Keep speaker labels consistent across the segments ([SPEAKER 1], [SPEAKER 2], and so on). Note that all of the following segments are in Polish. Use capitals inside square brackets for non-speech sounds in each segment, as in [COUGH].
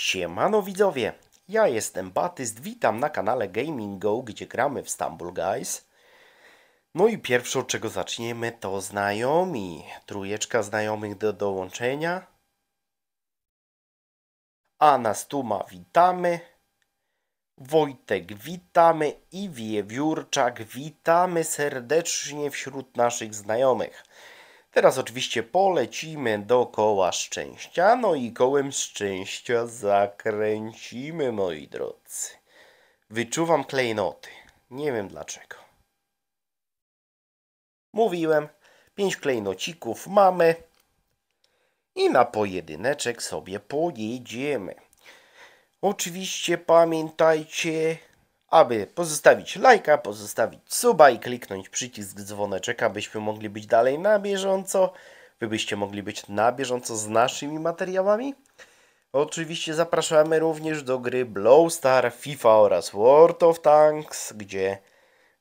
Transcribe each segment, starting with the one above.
[SPEAKER 1] Siemano widzowie, ja jestem Batyst, witam na kanale Gaming Go, gdzie gramy w Stumble Guys. No i pierwsze od czego zaczniemy to znajomi. Trójeczka znajomych do dołączenia. Anna Stuma witamy. Wojtek witamy i Wiewiórczak witamy serdecznie wśród naszych znajomych. Teraz oczywiście polecimy do koła szczęścia, no i kołem szczęścia zakręcimy, moi drodzy. Wyczuwam klejnoty. Nie wiem dlaczego. Mówiłem, pięć klejnocików mamy i na pojedyneczek sobie pojedziemy. Oczywiście pamiętajcie, aby pozostawić lajka, pozostawić suba i kliknąć przycisk dzwoneczek, abyśmy mogli być dalej na bieżąco. Wy byście mogli być na bieżąco z naszymi materiałami. Oczywiście zapraszamy również do gry Blowstar, FIFA oraz World of Tanks, gdzie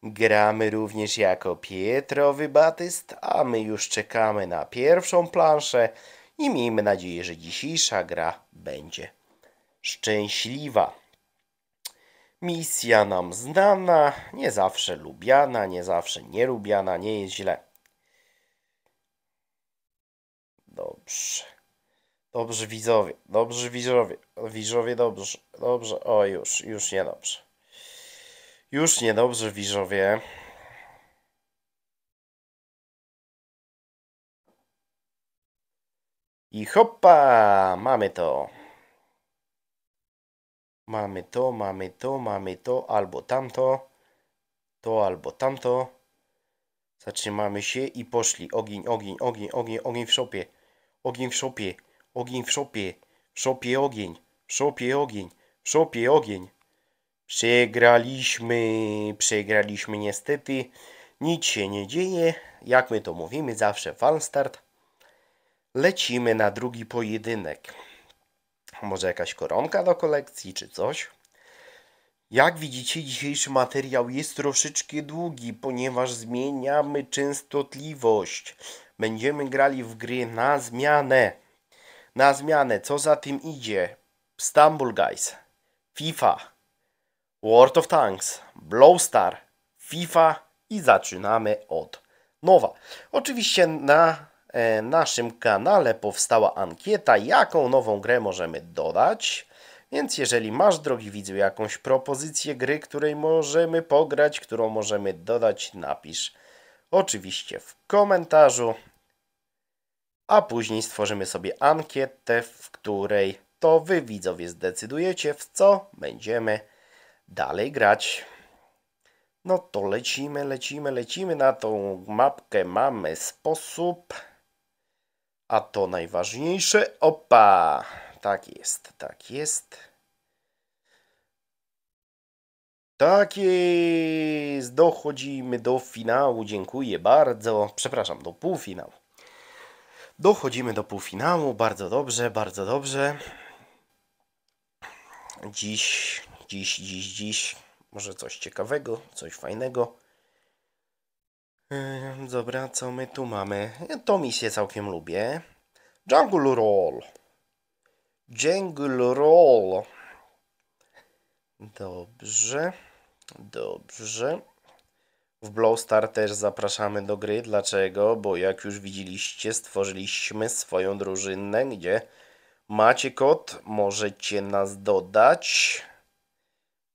[SPEAKER 1] gramy również jako Pietrowy Batyst, a my już czekamy na pierwszą planszę i miejmy nadzieję, że dzisiejsza gra będzie szczęśliwa. Misja nam znana, nie zawsze lubiana, nie zawsze nielubiana, nie jest źle. Dobrze. Dobrze widzowie, dobrze widzowie, widzowie dobrze, dobrze, o już, już niedobrze. Już niedobrze
[SPEAKER 2] widzowie. I hoppa, mamy to
[SPEAKER 1] mamy to, mamy to, mamy to, albo tamto, to albo tamto. Zatrzymamy się i poszli. Ogień, ogień, ogień, ogień, ogień w szopie. Ogień w szopie, ogień w szopie. W szopie ogień, w szopie ogień, w szopie ogień. Przegraliśmy, przegraliśmy niestety. Nic się nie dzieje. Jak my to mówimy, zawsze falstart. Lecimy na drugi pojedynek. Może jakaś koronka do kolekcji czy coś? Jak widzicie, dzisiejszy materiał jest troszeczkę długi, ponieważ zmieniamy częstotliwość. Będziemy grali w gry na zmianę. Na zmianę, co za tym idzie? Stumble Guys, FIFA, World of Tanks, Blowstar, FIFA i zaczynamy od nowa. Oczywiście na E, naszym kanale powstała ankieta, jaką nową grę możemy dodać. Więc jeżeli masz, drogi widzu, jakąś propozycję gry, której możemy pograć, którą możemy dodać, napisz oczywiście w komentarzu. A później stworzymy sobie ankietę, w której to wy widzowie zdecydujecie, w co będziemy dalej grać. No to lecimy, lecimy, lecimy na tą mapkę. Mamy sposób. A to najważniejsze. Opa! Tak jest, tak jest. Tak jest. Dochodzimy do finału. Dziękuję bardzo. Przepraszam, do półfinału. Dochodzimy do półfinału. Bardzo dobrze, bardzo dobrze. Dziś, dziś, dziś, dziś. Może coś ciekawego, coś fajnego. Yy, dobra, co my tu mamy? To mi się całkiem lubię. Jungle Roll. Jungle Roll. Dobrze. Dobrze. W Blowstar też zapraszamy do gry. Dlaczego? Bo jak już widzieliście, stworzyliśmy swoją drużynę, gdzie macie kod, możecie nas dodać.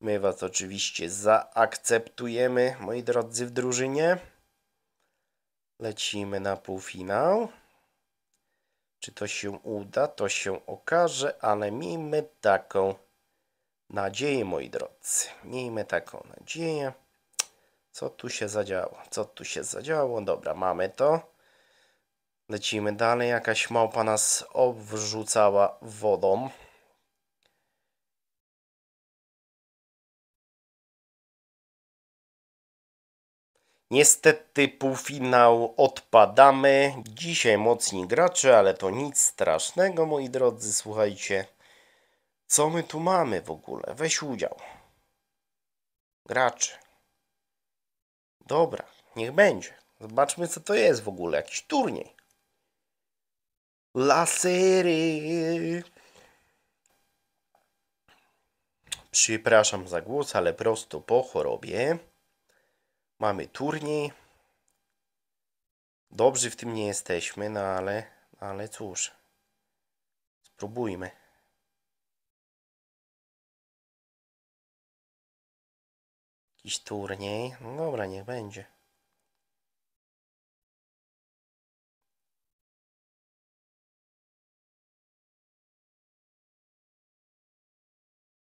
[SPEAKER 1] My Was oczywiście zaakceptujemy, moi drodzy, w drużynie. Lecimy na półfinał. Czy to się uda, to się okaże, ale miejmy taką nadzieję, moi drodzy. Miejmy taką nadzieję. Co tu się zadziało? Co tu się zadziało? Dobra, mamy to.
[SPEAKER 2] Lecimy dalej. Jakaś małpa nas obrzucała wodą. Niestety półfinał odpadamy. Dzisiaj
[SPEAKER 1] mocni gracze, ale to nic strasznego, moi drodzy. Słuchajcie, co my tu mamy w ogóle? Weź udział. Gracze. Dobra, niech będzie. Zobaczmy, co to jest w ogóle. Jakiś turniej. Lasery. Przepraszam za głos, ale prosto po chorobie. Mamy turniej. Dobrzy w tym nie jesteśmy,
[SPEAKER 2] no ale, no ale cóż. Spróbujmy. Jakiś turniej. No dobra, niech będzie.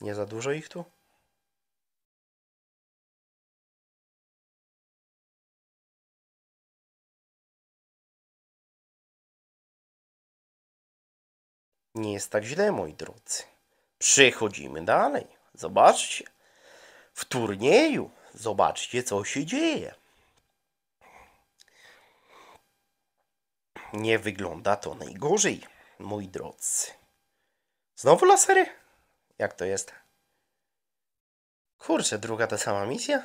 [SPEAKER 2] Nie za dużo ich tu? Nie jest tak źle, moi drodzy.
[SPEAKER 1] Przechodzimy dalej. Zobaczcie. W turnieju zobaczcie, co się dzieje. Nie wygląda to najgorzej, moi drodzy. Znowu lasery? Jak to jest? Kurczę, druga ta sama misja?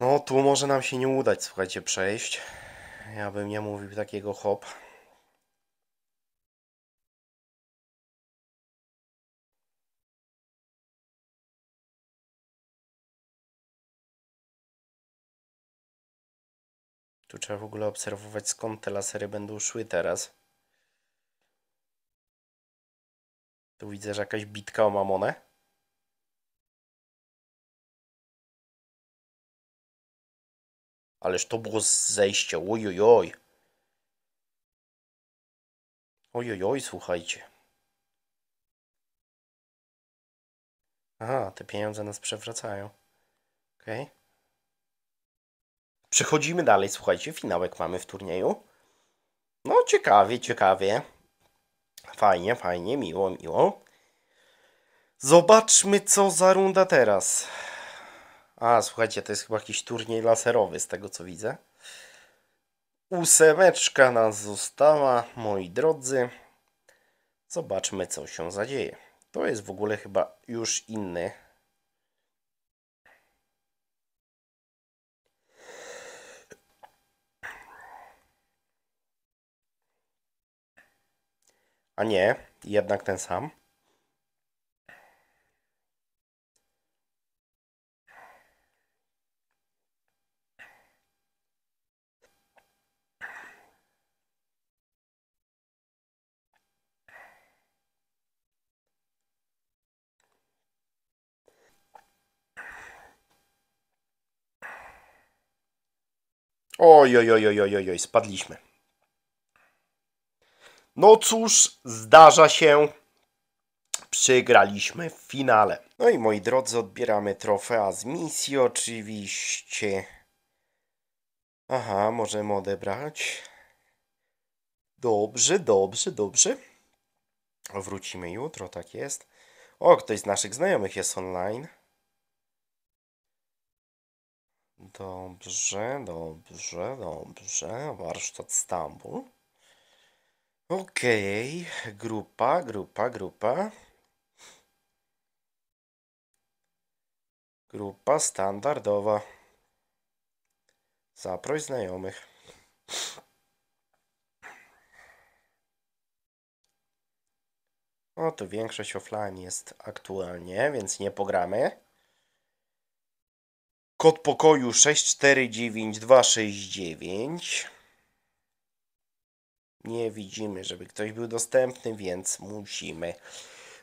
[SPEAKER 1] No, tu może nam się nie udać, słuchajcie, przejść.
[SPEAKER 2] Ja bym nie mówił takiego hop. Tu trzeba w ogóle obserwować skąd te lasery będą szły teraz. Tu widzę, że jakaś bitka o mamonę. Ależ to było zejście, ojojoj. Ojojoj, słuchajcie. Aha, te pieniądze nas przewracają.
[SPEAKER 1] Okej. Okay. Przechodzimy dalej, słuchajcie, finałek mamy w turnieju. No ciekawie, ciekawie. Fajnie, fajnie, miło, miło. Zobaczmy, co za runda teraz. A, słuchajcie, to jest chyba jakiś turniej laserowy, z tego co widzę. Ósemeczka nas została, moi drodzy. Zobaczmy, co się zadzieje. To jest w ogóle chyba już inny A nie, jednak ten sam.
[SPEAKER 2] Oj, oj, oj, oj,
[SPEAKER 1] oj, oj, spadliśmy. No cóż, zdarza się. Przygraliśmy w finale. No i moi drodzy, odbieramy trofea z misji oczywiście. Aha, możemy odebrać. Dobrze, dobrze, dobrze. Wrócimy jutro, tak jest. O, ktoś z naszych znajomych jest online. Dobrze, dobrze, dobrze. Warsztat Stambul. Okej, okay. grupa, grupa, grupa. Grupa standardowa. Zaproś znajomych. No to większość offline jest aktualnie, więc nie pogramy. Kod pokoju 649269 nie widzimy, żeby ktoś był dostępny, więc musimy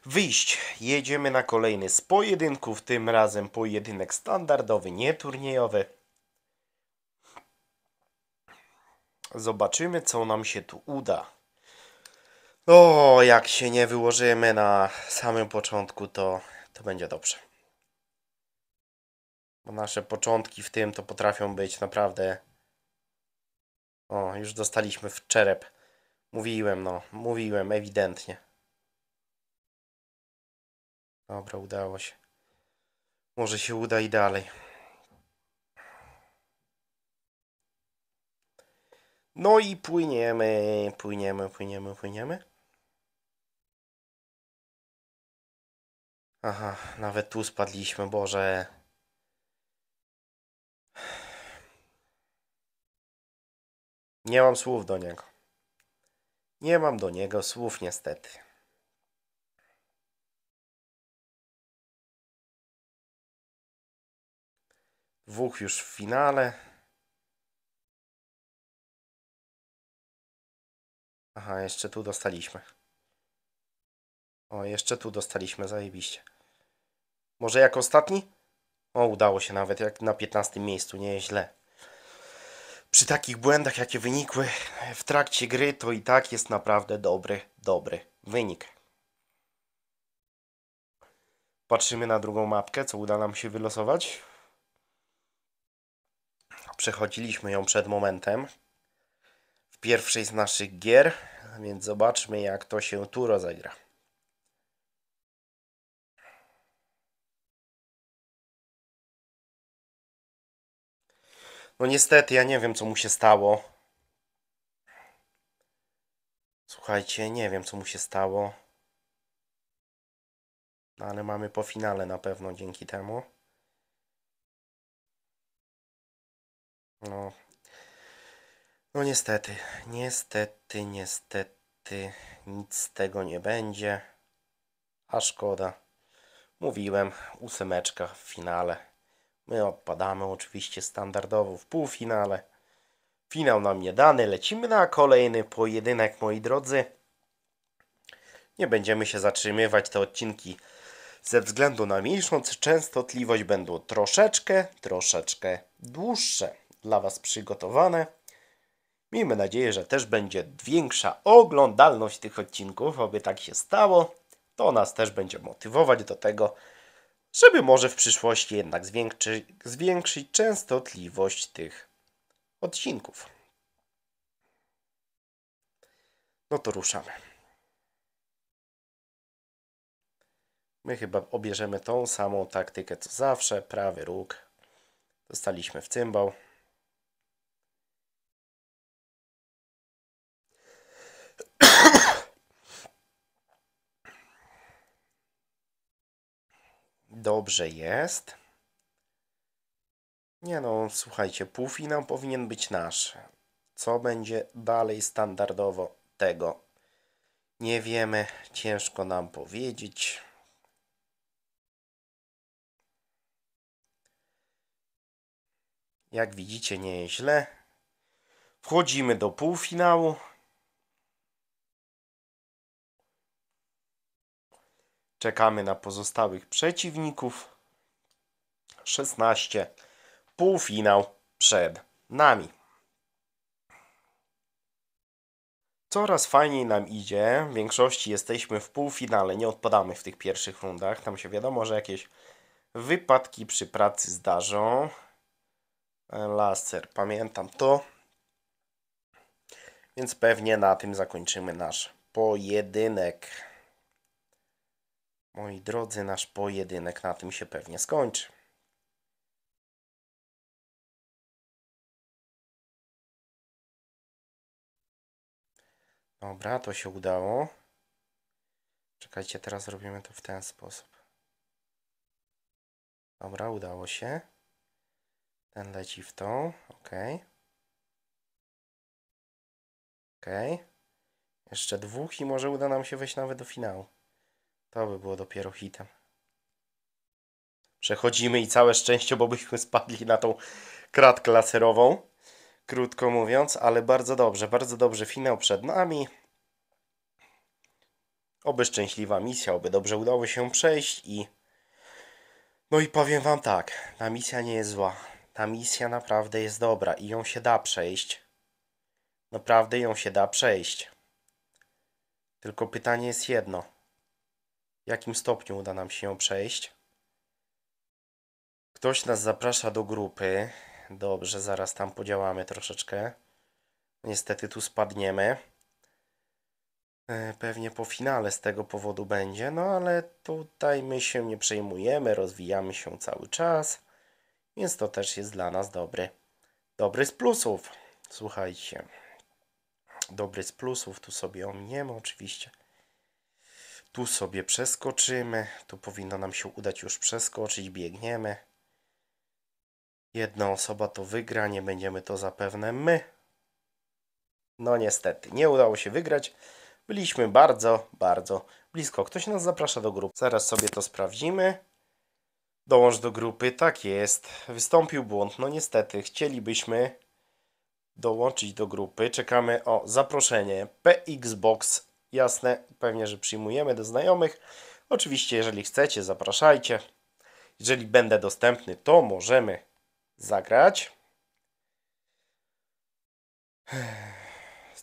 [SPEAKER 1] wyjść. Jedziemy na kolejny z pojedynków, tym razem pojedynek standardowy, nie turniejowy. Zobaczymy, co nam się tu uda. O, jak się nie wyłożymy na samym początku, to, to będzie dobrze. Bo nasze początki w tym to potrafią być naprawdę... O, już dostaliśmy w czerep. Mówiłem, no. Mówiłem, ewidentnie. Dobra, udało się. Może się uda i dalej. No i płyniemy, płyniemy, płyniemy, płyniemy.
[SPEAKER 2] Aha, nawet tu spadliśmy, Boże. Nie mam słów do niego. Nie mam do niego słów niestety. Dwóch już w finale. Aha, jeszcze tu dostaliśmy.
[SPEAKER 1] O, jeszcze tu dostaliśmy, zajebiście. Może jak ostatni? O, udało się nawet, jak na 15 miejscu, nieźle przy takich błędach, jakie wynikły w trakcie gry, to i tak jest naprawdę dobry, dobry wynik. Patrzymy na drugą mapkę, co uda nam się wylosować. Przechodziliśmy ją przed momentem. W pierwszej z naszych gier, więc zobaczmy jak to się tu rozegra.
[SPEAKER 2] No niestety, ja nie wiem, co mu się stało.
[SPEAKER 1] Słuchajcie, nie wiem, co mu się stało.
[SPEAKER 2] No ale mamy po finale na pewno dzięki temu. No.
[SPEAKER 1] No niestety, niestety, niestety nic z tego nie będzie. A szkoda. Mówiłem, ósemeczka w finale. My odpadamy oczywiście standardowo w półfinale. Finał nam nie dany. Lecimy na kolejny pojedynek, moi drodzy. Nie będziemy się zatrzymywać. Te odcinki ze względu na mniejszą częstotliwość będą troszeczkę, troszeczkę dłuższe dla Was przygotowane. Miejmy nadzieję, że też będzie większa oglądalność tych odcinków, aby tak się stało. To nas też będzie motywować do tego, żeby może w przyszłości jednak zwiększy, zwiększyć częstotliwość tych odcinków. No to ruszamy. My chyba obierzemy tą samą taktykę co zawsze, prawy róg. Dostaliśmy w cymbał. Dobrze jest. Nie no, słuchajcie, półfinał powinien być nasz. Co będzie dalej standardowo tego? Nie wiemy, ciężko nam powiedzieć. Jak widzicie, nieźle. Wchodzimy do półfinału. Czekamy na pozostałych przeciwników. 16. Półfinał przed nami. Coraz fajniej nam idzie. W większości jesteśmy w półfinale. Nie odpadamy w tych pierwszych rundach. Tam się wiadomo, że jakieś wypadki przy pracy zdarzą. Laser, pamiętam to. Więc pewnie na tym zakończymy nasz pojedynek.
[SPEAKER 2] Moi drodzy, nasz pojedynek na tym się pewnie skończy. Dobra, to się udało.
[SPEAKER 1] Czekajcie, teraz zrobimy to w ten sposób. Dobra, udało się. Ten leci w tą, ok. Ok. Jeszcze dwóch i może uda nam się wejść nawet do finału. To by było dopiero hitem. Przechodzimy i całe szczęście, bo byśmy spadli na tą kratkę laserową. Krótko mówiąc, ale bardzo dobrze, bardzo dobrze. Finał przed nami. Oby szczęśliwa misja, oby dobrze udało się przejść i... No i powiem wam tak, ta misja nie jest zła. Ta misja naprawdę jest dobra i ją się da przejść. Naprawdę ją się da przejść. Tylko pytanie jest jedno jakim stopniu uda nam się ją przejść. Ktoś nas zaprasza do grupy. Dobrze, zaraz tam podziałamy troszeczkę. Niestety tu spadniemy. E, pewnie po finale z tego powodu będzie, no ale tutaj my się nie przejmujemy, rozwijamy się cały czas, więc to też jest dla nas dobry. Dobry z plusów, słuchajcie. Dobry z plusów, tu sobie ominiemy oczywiście. Tu sobie przeskoczymy. Tu powinno nam się udać już przeskoczyć. Biegniemy. Jedna osoba to wygra, nie będziemy to zapewne my. No niestety, nie udało się wygrać. Byliśmy bardzo, bardzo blisko. Ktoś nas zaprasza do grupy. Zaraz sobie to sprawdzimy. Dołącz do grupy. Tak jest. Wystąpił błąd. No niestety, chcielibyśmy dołączyć do grupy. Czekamy o zaproszenie PXBox jasne, pewnie, że przyjmujemy do znajomych. Oczywiście, jeżeli chcecie, zapraszajcie. Jeżeli będę dostępny, to możemy zagrać.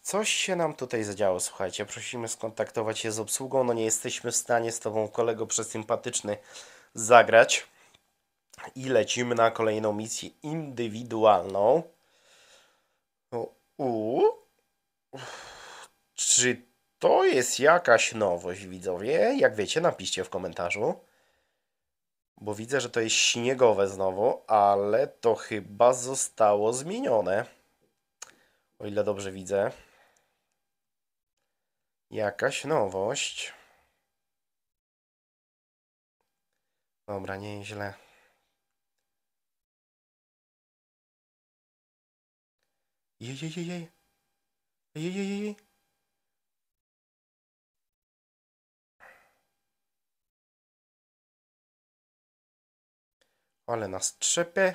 [SPEAKER 1] Coś się nam tutaj zadziało, słuchajcie. Prosimy skontaktować się z obsługą. No nie jesteśmy w stanie z Tobą, kolego przesympatyczny, zagrać. I lecimy na kolejną misję indywidualną. U. Czy to jest jakaś nowość, widzowie. Jak wiecie, napiszcie w komentarzu. Bo widzę, że to jest śniegowe znowu, ale to chyba zostało zmienione. O ile dobrze widzę. Jakaś nowość.
[SPEAKER 2] Dobra, nieźle. Jej, jej, jej, jej. Jej, jej, jej. Ale nas trzepie.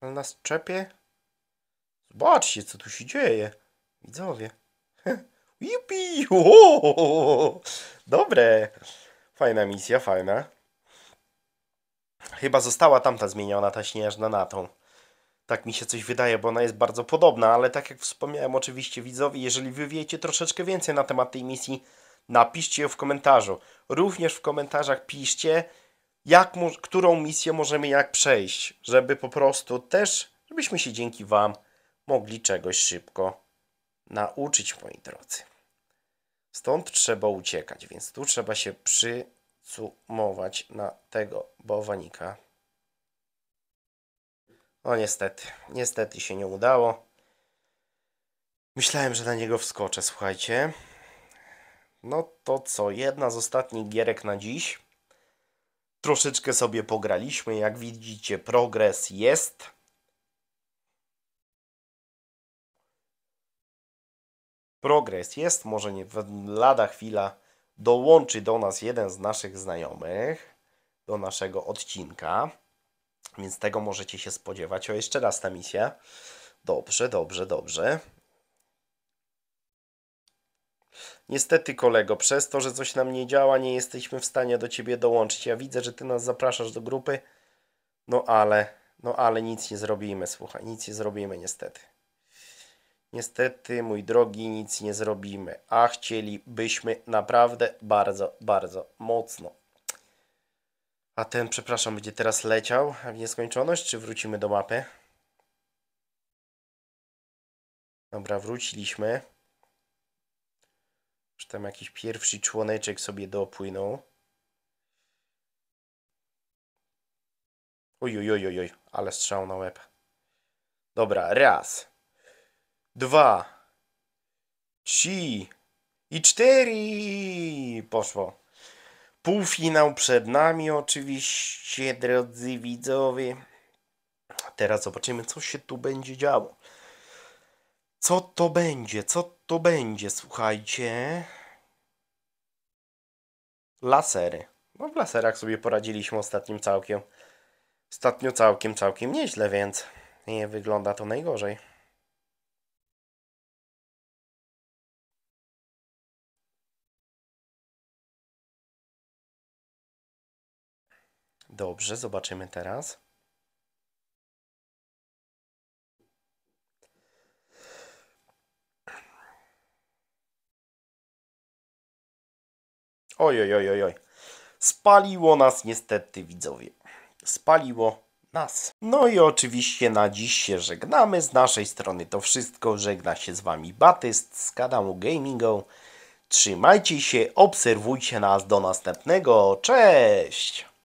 [SPEAKER 2] Ale nas trzepie.
[SPEAKER 1] Zobaczcie, co tu się dzieje. Widzowie. [LAUGHS] Jupi! Dobre. Fajna misja, fajna. Chyba została tamta zmieniona, ta śnieżna na tą. Tak mi się coś wydaje, bo ona jest bardzo podobna, ale tak jak wspomniałem oczywiście widzowie, jeżeli wy wiecie troszeczkę więcej na temat tej misji, napiszcie ją w komentarzu. Również w komentarzach piszcie, jak, którą misję możemy jak przejść, żeby po prostu też, żebyśmy się dzięki Wam mogli czegoś szybko nauczyć, moi drodzy. Stąd trzeba uciekać, więc tu trzeba się przycumować na tego bałwanika. No niestety, niestety się nie udało. Myślałem, że na niego wskoczę, słuchajcie. No to co, jedna z ostatnich gierek na dziś. Troszeczkę sobie pograliśmy, jak widzicie, progres jest. Progres jest, może nie lada chwila dołączy do nas jeden z naszych znajomych do naszego odcinka, więc tego możecie się spodziewać. O, jeszcze raz ta misja. Dobrze, dobrze, dobrze. Niestety, kolego, przez to, że coś nam nie działa, nie jesteśmy w stanie do ciebie dołączyć. Ja widzę, że ty nas zapraszasz do grupy, no ale, no ale nic nie zrobimy, słuchaj, nic nie zrobimy, niestety. Niestety, mój drogi, nic nie zrobimy, a chcielibyśmy naprawdę bardzo, bardzo mocno. A ten, przepraszam, będzie teraz leciał w nieskończoność, czy wrócimy do mapy? Dobra, wróciliśmy że tam jakiś pierwszy członeczek sobie dopłynął. Oj oj oj, ale strzał na łeb. Dobra, raz, dwa, trzy i cztery! Poszło. Półfinał przed nami oczywiście, drodzy widzowie. Teraz zobaczymy, co się tu będzie działo. Co to będzie? Co to będzie? Słuchajcie. Lasery. No w laserach sobie poradziliśmy ostatnim całkiem. Ostatnio całkiem, całkiem nieźle, więc nie wygląda to najgorzej.
[SPEAKER 2] Dobrze, zobaczymy teraz.
[SPEAKER 1] oj oj oj, Spaliło nas niestety, widzowie. Spaliło nas. No i oczywiście na dziś się żegnamy. Z naszej strony to wszystko. Żegna się z Wami Batyst z Kadamu Gamingo. Trzymajcie się, obserwujcie nas do następnego. Cześć!